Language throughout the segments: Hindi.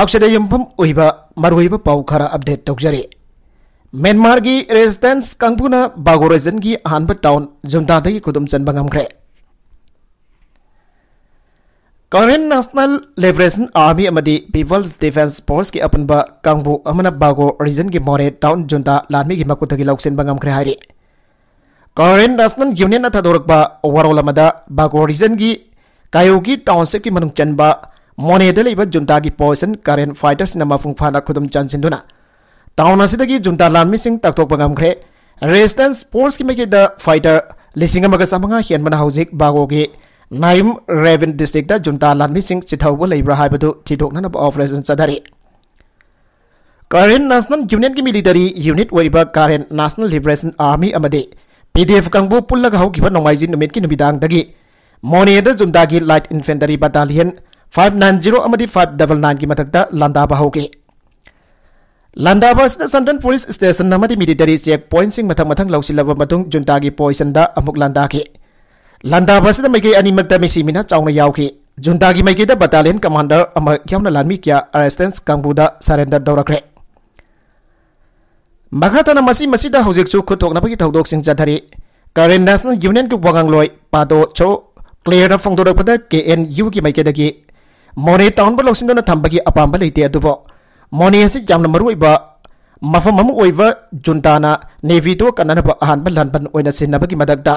पाक्षद यमफम पा खरा अपडेट तौजरी म्यांमार की रेजिस्टेंस कंगू बागो रेजन की अहब टाउन जुमदाद की खुद चंबे congress national liberation army people's defence force की अपनब कंगू बागो रीजन की मोरे टाउन जुमदा लाने की मकुद की लौसनबे कॉन्ग्रेस नेशनल यूनियन थदरक वरोल बागो रिजन की कायोगी टाउनशिप की मनु चनबा मोनेदा लेब जुंता की पोसन करें फाइटर्स मफूं फाना खुद चंसिन टाउन से जुंता लाई तक्तोप गमख्रे रेजिस्टेंस स्पोर्ट्स की मेकेद फाइटर लिंग अमग चमंगा हेनबना बागो की नाइम रेवन डिस्ट्रिक्ट जुंता लाई चिथौब लेब्रा ऑपरेशन चदरी करें नेशनल यूनियन की मिलीटरी यूनिट वरीब करें नेशनल लिबरेशन आर्मी अमदे पीडीएफ कंगबु पुल्लग हौगिब नोंगाइजिन नुमित की नुमिदांगदगी मोनेदा जुंता की light infantry battalion five nine zero ꯑꯃꯗꯤ ꯐꯥꯏꯚ ꯗꯕꯜ ꯅꯥꯏꯟꯒꯤ ꯃꯊꯛꯇ ꯂꯥꯟꯗꯥꯕ ꯍꯧꯈꯤ ꯂꯥꯟꯗꯥꯕ ꯑꯁꯤꯅ ꯆꯟꯗꯟ ꯄꯨꯂꯤꯁ ꯁ꯭ꯇꯦꯁꯟ ꯑꯃꯗꯤ ꯃꯤꯂꯤꯇꯔꯤ ꯆꯦꯛ ꯄꯣꯏꯟꯁꯤꯡ ꯃꯊꯪ ꯃꯊꯪ ꯂꯧꯁꯤꯜꯂꯕ ꯃꯇꯨꯡ ꯖꯨꯟꯇꯥꯒꯤ ꯄꯣꯏꯁꯟꯗ ꯑꯃꯨꯛ ꯂꯥꯟꯗꯥꯈꯤ ꯂꯥꯟꯗꯥꯕ ꯑꯁꯤꯗ ꯃꯥꯏꯀꯩ ꯑꯅꯤꯃꯛꯇ ꯃꯤꯁꯤ ꯃꯤꯅ ꯆꯥꯎꯅ ꯌꯥꯎꯈꯤ ꯖꯨꯟꯇꯥꯒꯤ ꯃꯥꯏꯀꯩꯗ ꯕꯠꯇꯥꯂꯤꯌꯟ ꯀꯃꯥꯟꯗꯔ ꯑꯃ ꯌꯥꯎꯅ ꯂꯥꯟꯃꯤ ꯀꯌꯥ ꯑꯔꯦꯁꯇꯦꯟꯁ ꯀꯥꯡꯕꯨꯗ ꯁꯔꯦꯟꯗꯔ ꯇꯧꯔꯛꯈ꯭ꯔꯦ ꯃꯈꯥ ꯇꯥꯅ ꯃꯁꯤ ꯃꯁꯤꯗ ꯍꯧꯖꯤꯛꯁꯨ ꯈꯨꯠꯊꯣꯛꯅꯕꯒꯤ ꯊꯧꯗꯣꯛꯁꯤꯡ ꯆꯠꯊꯔꯤ ꯀꯔꯦꯟ ꯅꯦꯁꯅꯦꯜ ꯌꯨꯅꯤꯌꯟꯒꯤ ꯋꯥꯉꯥꯡꯂꯣꯏ ꯄꯥꯗꯣ ꯆꯣ ꯀ꯭ꯂꯤꯌꯔꯅ ꯐꯣꯡꯗꯣꯔꯛꯄꯗ ꯀꯦ ꯑꯦꯟ ꯌꯨꯒꯤ ꯃꯥꯏꯀꯩꯗꯒꯤ ꯃꯣꯅꯦ ꯇꯥꯎꯟꯕ ꯂꯧꯁꯤꯟꯗꯨꯅ ꯊꯝꯕꯒꯤ ꯑꯄꯥꯝꯕ ꯂꯩꯇꯦ ꯑꯗꯨꯕꯨ ꯃꯣꯅꯦ ꯑꯁꯤ ꯌꯥꯝꯅ ꯃꯔꯨꯑꯣꯏꯕ ꯃꯐꯝ ꯑꯃ ꯑꯣꯏꯕ ꯖꯨꯟꯇꯥꯅ ꯅꯦꯚꯤꯗꯨ ꯀꯟꯅꯅꯕ ꯑꯍꯥꯟꯕ ꯂꯟꯗꯟ ꯑꯣꯏꯅ ꯁꯤꯟꯅꯕꯒꯤ ꯃꯗꯛꯇ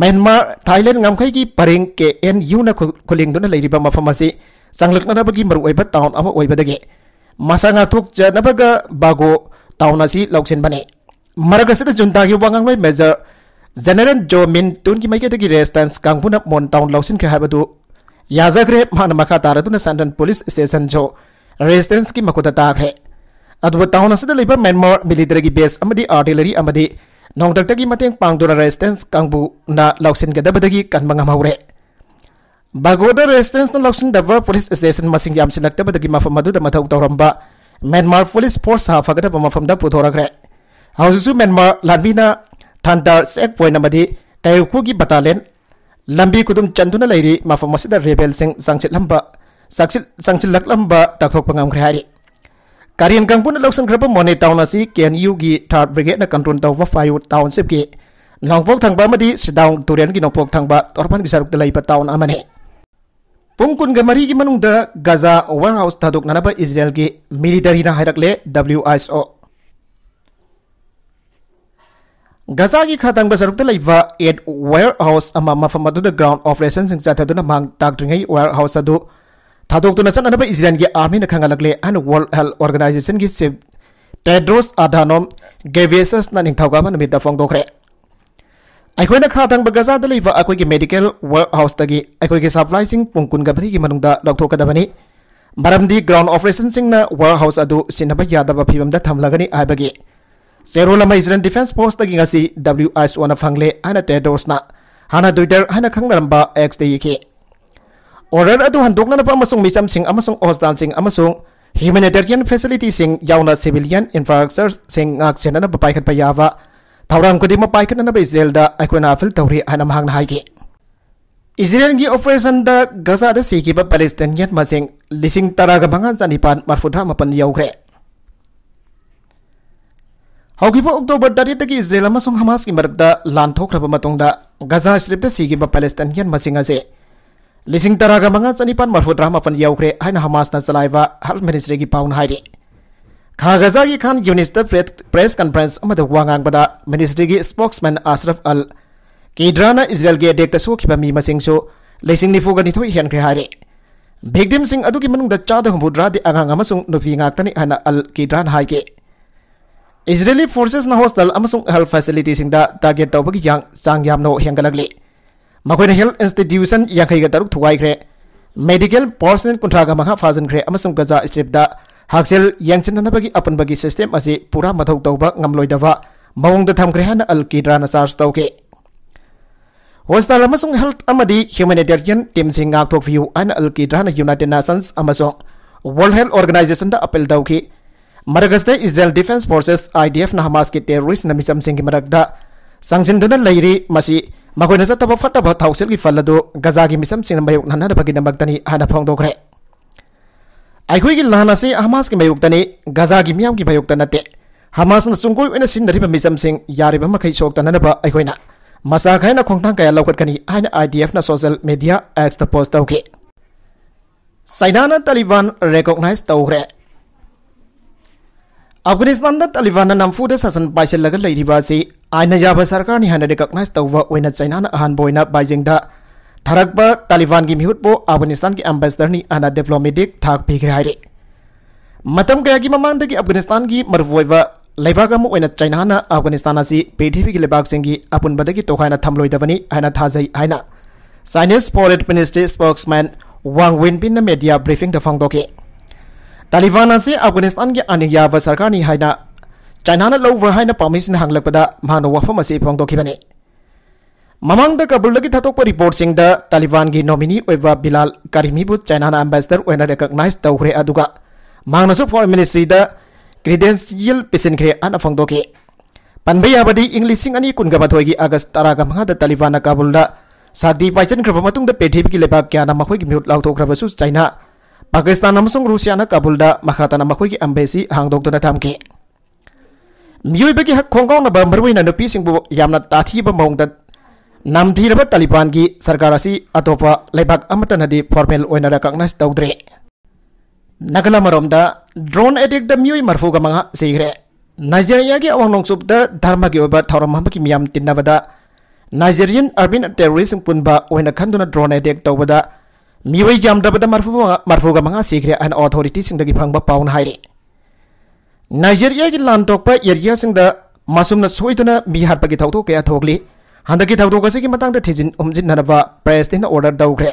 ꯃ꯭ꯌꯥꯟꯃꯥꯔ ꯊꯥꯏꯂꯦꯟ ꯉꯝꯈꯩꯒꯤ ꯄꯔꯦꯡ ꯀꯦ ꯑꯦꯟ ꯌꯨꯅ ꯈꯨꯂꯤꯡꯗꯨꯅ ꯂꯩꯔꯤꯕ ꯃꯐꯝ ꯑꯁꯤ ꯆꯪꯂꯛꯅꯅꯕꯒꯤ ꯃꯔꯨꯑꯣꯏꯕ ꯇꯥꯎꯟ ꯑꯃ ꯑꯣꯏꯕꯗꯒꯤ ꯃꯁꯥ ꯉꯥꯛꯊꯣꯛꯆꯅꯕꯒ ꯕꯥꯒꯣ ꯇꯥꯎꯟ ꯑꯁꯤ ꯂꯧꯁꯤꯟꯕꯅꯤ ꯃꯔꯛ ꯑꯁꯤꯗ ꯖꯨꯟꯇꯥꯒꯤ ꯋꯥꯉꯥꯡꯂꯣꯏ ꯃꯦꯖꯔ ꯖꯦꯅꯔꯦꯜ ꯖꯣ ꯃꯤꯟ ꯇꯨꯟꯒꯤ ꯃꯥꯏꯀꯩꯗꯒꯤ ꯔꯦꯁꯇꯦꯟꯁ ꯀꯥꯡꯕꯨꯅ ꯃꯣꯟ ꯇꯥꯎꯟ ꯂꯧꯁꯤꯟꯈ꯭ꯔꯦ ꯍꯥꯏꯕꯗꯨ याजग्रे मानमखा तारदुन सेंट्रल पुलिस स्टेशन जो रेजिडेंस की मकुद ताग्रे अदब टाउन असद लेब म्यानमार मिलिट्री की बेस अमदी आर्टिलरी अमदी नोंदक तगी मतें पांगदुर रेजिडेंस कांगबु ना लौसिन गदबदगी दब पुलिस स्टेशन मसिंग याम मफम मदु द मथौ तौरमबा पुलिस फोर्स हा फगद ब मफम द पुथोरग्रे हाउसु म्यानमार लानबिना सेक पॉइंट अमदी कायकुगी battalion lambi kudum chanduna lairi mafam masida rebel sing sangchit lamba sakchit sangchit lak lamba takthok pangam khari karian kang pun loksan grapa mone town asi ken yu gi third brigade na control taw wa fayu township ki longpok thangba madi sidaung turian gi nongpok thangba torpan gi saruk telai pa town amane Pungkun gamari gi da Gaza warehouse thaduk nanaba Israel gi military na hairakle WISO ꯒꯖꯥꯒꯤ ꯈꯥꯇꯪꯕ ꯁꯔꯨꯛꯇ ꯂꯩꯕ ꯑꯦꯠ ꯋꯦꯌꯔ ꯍꯥꯎꯁ ꯑꯃ ꯃꯐꯝ ꯑꯗꯨꯗ ꯒ꯭ꯔꯥꯎꯟ ꯑꯣꯄꯔꯦꯁꯟꯁꯤꯡ ꯆꯠꯊꯗꯨꯅ ꯃꯥꯡ ꯇꯥꯛꯇ꯭ꯔꯤꯉꯩ ꯋꯦꯌꯔ ꯍꯥꯎꯁ ꯑꯗꯨ ꯊꯥꯗꯣꯛꯇꯨꯅ ꯆꯠꯅꯅꯕ ꯏꯖꯔꯦꯜꯒꯤ ꯑꯥꯔꯃꯤꯅ ꯈꯪꯍꯜꯂꯛꯂꯦ ꯑꯍꯥꯟꯕ ꯋꯥꯔꯜ ꯍꯦꯜꯊ ꯑꯣꯔꯒꯅꯥꯏꯖꯦꯁꯟꯒꯤ ꯆꯤꯐ ꯇꯦꯗ꯭ꯔꯣꯁ ꯑꯙꯥꯅꯣꯝ ꯒꯦꯚꯦꯁꯁꯅ ꯅꯤꯡꯊꯧꯀꯥꯕ ꯅꯨꯃꯤꯠꯇ ꯐꯣꯡꯗꯣꯛꯈ꯭ꯔꯦ ꯑꯩꯈꯣꯏꯅ ꯈꯥ ꯊꯪꯕ ꯒꯖꯥꯗ ꯂꯩꯕ ꯑꯩꯈꯣꯏꯒꯤ ꯃꯦꯗꯤꯀꯦꯜ ꯋꯦꯌꯔ ꯍꯥꯎꯁꯇꯒꯤ ꯑꯩꯈꯣꯏꯒꯤ ꯁꯄ꯭ꯂꯥꯏꯁꯤꯡ ꯄꯨꯡ ꯀꯨꯟꯒ ꯃꯔꯤꯒꯤ ꯃꯅꯨꯡꯗ ꯂꯧꯊꯣꯛꯀꯗꯕꯅꯤ ꯃꯔꯝꯗꯤ ꯒ꯭ꯔꯥꯎꯟ ꯑꯣꯄꯔꯦꯁꯟꯁꯤꯡꯅ ꯋꯦꯌꯔ ꯍꯥꯎꯁ ꯑꯗꯨ ꯁꯤꯟꯅꯕ ꯌꯥꯗꯕ ꯐꯤꯕꯝꯗ ꯊꯝꯂꯒꯅꯤ ꯍꯥꯏꯕꯒꯤ Serulama Israel Defense Force tagi ngasi WSO na fangle hana Tedros na hana Twitter hana kangnaramba X de yiki. Order adu handokna na amasung misam sing amasung Hospital sing amasung humanitarian facility sing yauna civilian infrastructure sing ngak sena na papai khat payawa thauram kodi ma pai khat na Israel da aikona fil tawri hana mahang na haiki. Israel gi operation da Gaza da sikiba Palestinian masing lising taraga mangan sanipan marfudha mapan yaugre. हौब अक्टोबर तरेत इजेल हमास की मरद लानथोख्रब गजा स्ट्रीप सिगे पैलेस्टनियन मसिंग असे लिंग तरह मंग चनीपान मरफुद्रा मपन यौरे है हमास चलाब हेल्थ मिनिस्ट्री की पाउन है खा गजा की खान यूनिस्ट प्रेस कन्फ्रेंस वागाबद मिनिस्ट्री की स्पोक्समें आश्रफ अल कीद्रा इजेल के अडेक्ट सोखब मी मसिंगसु लिंग निफूग निथो हेनख्रे है भिक्टिम सिंह चाद हूंफुद्रा अगांग नुपी है अल कीद्रा है ꯏꯖꯔꯦꯂꯤ ꯐꯣꯔꯁꯦꯁꯅ ꯍꯣꯁꯇꯦꯜ ꯑꯃꯁꯨꯡ ꯍꯦꯜꯊ ꯐꯦꯁꯤꯂꯤꯇꯤꯁꯤꯡꯗ ꯇꯥꯔꯒꯦꯠ ꯇꯧꯕꯒꯤ ꯆꯥꯡ ꯌꯥꯝꯅ ꯍꯦꯟꯒꯠꯂꯛꯂꯤ ꯃꯈꯣꯏꯅ ꯍꯦꯜꯊ ꯏꯟꯁꯇꯤꯇ꯭ꯌꯨꯁꯟ ꯌꯥꯡꯈꯩꯒ ꯇꯔꯨꯛ ꯊꯨꯒꯥꯏꯈ꯭ꯔꯦ ꯃꯦꯗꯤꯀꯦꯜ ꯄꯥꯔꯁꯅꯦꯜ ꯀꯨꯟꯊ꯭ꯔꯥꯒ ꯃꯉꯥ ꯐꯥꯖꯤꯟꯈ꯭ꯔꯦ ꯑꯃꯁꯨꯡ ꯒꯖꯥ ꯏꯁꯇ꯭ꯔꯤꯞꯇ ꯍꯛꯁꯦꯜ ꯌꯦꯡꯁꯤꯟꯅꯕꯒꯤ ꯑꯄꯟꯕꯒꯤ ꯁꯤꯁꯇꯦꯝ ꯑꯁꯤ ꯄꯨꯔꯥ ꯃꯊꯧ ꯇꯧꯕ ꯉꯝꯂꯣꯏꯗꯕ ꯃꯑꯣꯡꯗ ꯊꯝꯈ꯭ꯔꯦ ꯍꯥꯏꯅ ꯑꯜ ꯀꯤꯗ꯭ꯔꯥꯅ ꯆꯥꯔꯖ ꯇꯧꯈꯤ ꯍꯣꯁꯄꯤꯇꯥꯜ ꯑꯃꯁꯨꯡ ꯍꯦꯜꯊ ꯑꯃꯗꯤ ꯍ꯭ꯌꯨꯃꯦꯅꯤꯇꯦꯔꯤꯌꯟ ꯇꯤꯝꯁꯤꯡ ꯉꯥꯛꯊꯣꯛꯄꯤꯌꯨ ꯍꯥꯏꯅ ꯑꯜ ꯀꯤꯗ꯭ꯔꯥꯅ ꯌꯨꯅꯥꯏꯇꯦꯠ ꯅꯦꯁꯟꯁ ꯑꯃꯁꯨꯡ ꯋꯥꯔꯜ ꯍꯦꯜꯊ ꯑꯣꯔꯒꯅꯥꯏꯖꯦꯁꯟꯗ ꯑꯄꯤꯜ ꯇꯧꯈꯤ मरगस्ते इजराइल डिफेंस फोर्सेस आईडीएफ ना हमास के टेररिस्ट नमी चमसिंग की मरगद संगजिंदन लैरी फतब थौसिल की फल दो गजा की मिसम सिंग मयुक नन्ना दबगि दमगदनी हाना फोंग दोखरे की लाना से हमास की मयुकतनी गजा की मियाम की मयुकत नते हमास न सुंगु इन सिन दरिब मिसम सिंग यारिब मखै सोक तनन ब आइखुइना मसा खैन खोंथां कया लौखतकनी हाना सोशल मीडिया एक्स पोस्ट दोखे चाइना तालिबान रिकॉग्नाइज तौरे अफगानिस्तान तालिबान नम्फूद शासन पाइसलग लेरीबासी आइन याब सरकार हाने रिकग्नाइज तब चाइना अहम बाइजिंग थरब तालिबान की मिहुत अफगानिस्तान की एम्बेसडर अना डिप्लोमेटिक था फीग्रे है क्या की ममान की अफगानिस्तान की मरब लेबाक चाइना अफगानिस्तान पृथ्वी की लेबाक अपुनबदी तोखाना थमलोदबनी है थाजी है Chinese foreign ministry spokesman Wang Wenbin media briefing फादों तालिबान से अफगानिस्तान के अनियाब सरकार ने हाइना चाइना लौब है पामीसन हांगलपद वफम से फोंदोखिबने ममद कबूल की थतोप रिपोर्ट सिंह तालिबान की nominee Bilal Karimi China ambassador recognize तौरे मांगनसु फॉरेन मिनिस्ट्री क्रीडेंशियल पीसनखे अन फोंदोखे पनबयाबदी इंग लिंग अनी कुनगबथोई की अगस्त तरग मंगा तालिबान कबूल सादी पाइचनख्रब पृथ्वी की लेपा क्या मखोई की म्यूट लाथोख्रबसु China Pakistan amasung Rusia na Kabul da makatana makoy ki embassy hangdok na tamki. Miyoy bagi hak Hong Kong na ba marway na nupi yam yamna tati ba maung da namthi na ba Taliban gi sarkar atau atopa lebak amatan hadi formal oina da kaknas dre. Nagala marom da drone attack da miyoy marfu ga manga sigre. Nigeria gi awang nong sup da dharma gi oba thorom hamba ki miyam tinna ba da Nigerian urban terrorism punba oina khanduna drone attack tawba da मीवई यामद्रबद मरफूग मंगा सीख्रे अहन अथोरीटी फंग पाउन है नाइजेरिया की लानोप एरिया मसुम सोदन मी हाप की थौद क्या थोली की थौद थीजिन उमजिनब प्रेसटीन ऑर्डर दौरे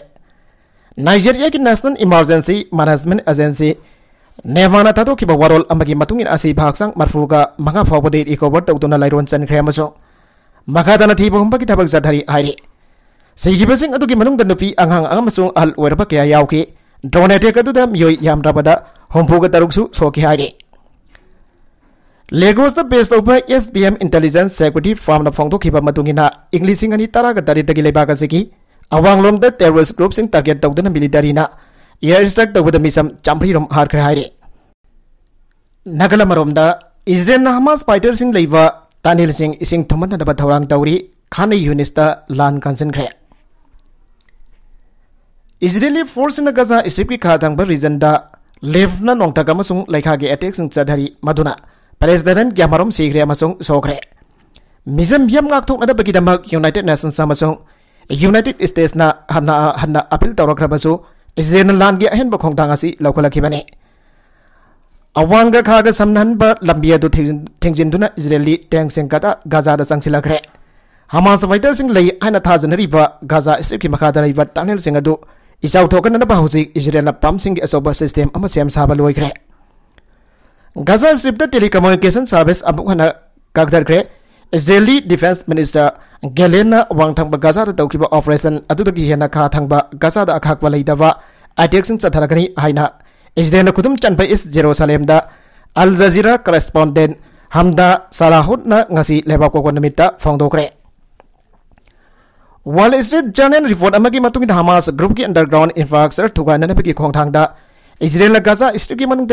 नाइजेरिया की नेशनल इमरजेंसी मैनेजमेंट एजेंसी नेवाना थादोब वरोल हक्चंग मरफूग मंगा फाउदी रिकवर तौदन लाइरों चनख्रे मखादन थीब हम की थबक जधरी सैगीबिंग मनुंग नुपि अंहंग अंग अल ओरब क्या यौगे ड्रोन अटेक यमद हमपूग तरुकू सोखे Lagos based of S B M intelligence secretary firm फोंदोखना इंग तरगरी अवालोम टेरोस ग्रुप सिंह टारगेट तौदन मिलीदरी एयर स्ट्रक मीसम चाफ्री रोम हारे नगल इज्रेल हम पाइटर सिंह तानील सिंह इसम तौरी खान यूनीस लान कंसनख्रे इजरेली फोर्स ने गजा स्ट्रिप की खा थंग रीजन द लेफ्ट ना नोंग तकम लेखा के अटैक सिंह चधरी मधुना पलेस्टाइन के हमारों सीख रहे मसुंग सोखरे मिजम यम गाक थोक नदा बकी दमक यूनाइटेड नेशन समसुंग यूनाइटेड स्टेट्स ना हना हना अपील तौर कर बसु इजरेल लान गे अहन बखोंग दांगासी लोकल खिबने अवांग खाग समनन ब लंबिया दु थेंजिन दुना इजरेली टैंक सिंह कादा गाजा द संगसि लखरे हमास वाइटर सिंह लई आइना था जनरी ब स्ट्रिप की मखा दरी ब टनल सिंह दु इजाउ थोकननबा हौजिक इजरायलना सिस्टम अमा सेम साबा लोइग्रे गाजा स्ट्रिप्ट टेलीकम्युनिकेशन सर्विस अबुक हना डिफेंस मिनिस्टर ऑपरेशन खा थ गाजा दा अखाक वलैदबा अटैक्सिंग इस Jerusalem Al Jazeera correspondent Hamdah Salhut ngasi lebak World Street Journal report की मतुंग हमास ग्रुप की अंडरग्राउंड इंफ्रास्ट्रक्चर थुगा की खोंग इज्रेल गजा स्ट्रीट की मनु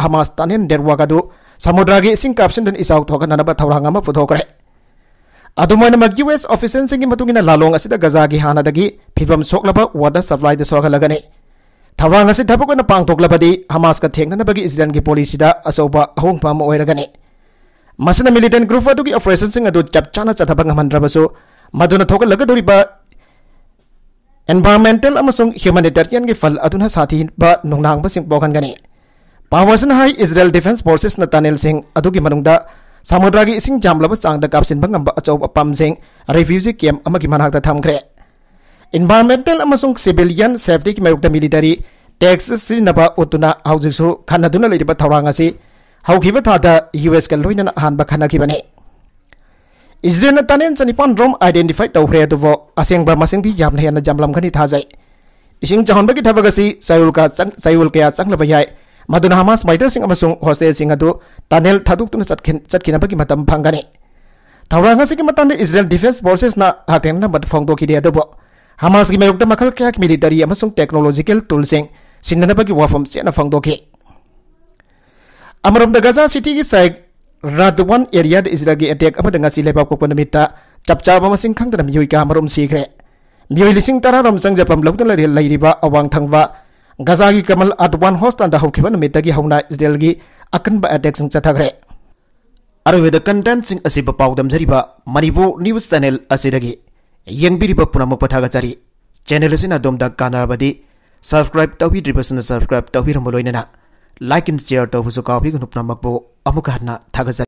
हमास तानेन डेरवाग समुद्र की इसी कापसन इचाव थोनब थोड़ा पुधोरे अदम यू एस ऑफिसन की लालों से गजा की हाद की फीवम सोलब वाटर सप्लाई सोलगन थोड़ा थबक पांगी हमास थेन की इज्रेल की पोलीसी अचौब अहोंफ मिलीटेंट ग्रुप अगर ऑपरेशन चप चा चाहब मधुना थोक लग एनवायरमेंटल ह्यूमेटेरियन की फल अदुना साथीब नोनाब बोगनगने पावसन हाई इजराइल डिफेंस फोर्सेस तनेल सिंह समुद्र की इं चाब चाद का ग अचौब पमजें रिफ्यूजी कैम की मना थम्रे इनवायरमेंटल सिविलियन सेफ्टी की मयुक्त मिलीटरी टेक्स उत्तना हजिशु खनद लेरब थौर यू एस के लोन अहम खनने Israel na tanin sa nipon rom identify tau hre tuvo asyang ba masing di jam na yan jam lam kani thazai. Ising jahon bagi thapagasi sayul ka sang sayul kaya sang laba yai. Maduna Hamas fighter sing amasung hostel sing adu tanel thaduk tuna satkin satkina bagi matam phangani. Thawra nga sigi matan de Israel Defense Forces na hateng na mat phong do ki de adu Hamas gi mayok da makal kya military amasung technological tool sing sinna bagi wafam sena phong do ki. Amarom da Gaza City gi sai Radwan area di Israel Israelgi attack apa dengan si lebak kokpon mita capca apa masing kang dalam yoi ka marum si kre yoi lising tara ram sang japam lauk dan lari lari ba awang thang thangwa Gaza gi kamal Adwan host anda hau kiban mita gi hauna Israelgi akan ba attack sang chatha kre Arweda content sing asiba paudam jariba Maribo news channel asidagi yangbiriba punama pathaga jari channel asina domda kanarabadi subscribe tawhi dribasana subscribe tawhi ramloinana like and share to huzukawi gunupna makbo amuka na thagaza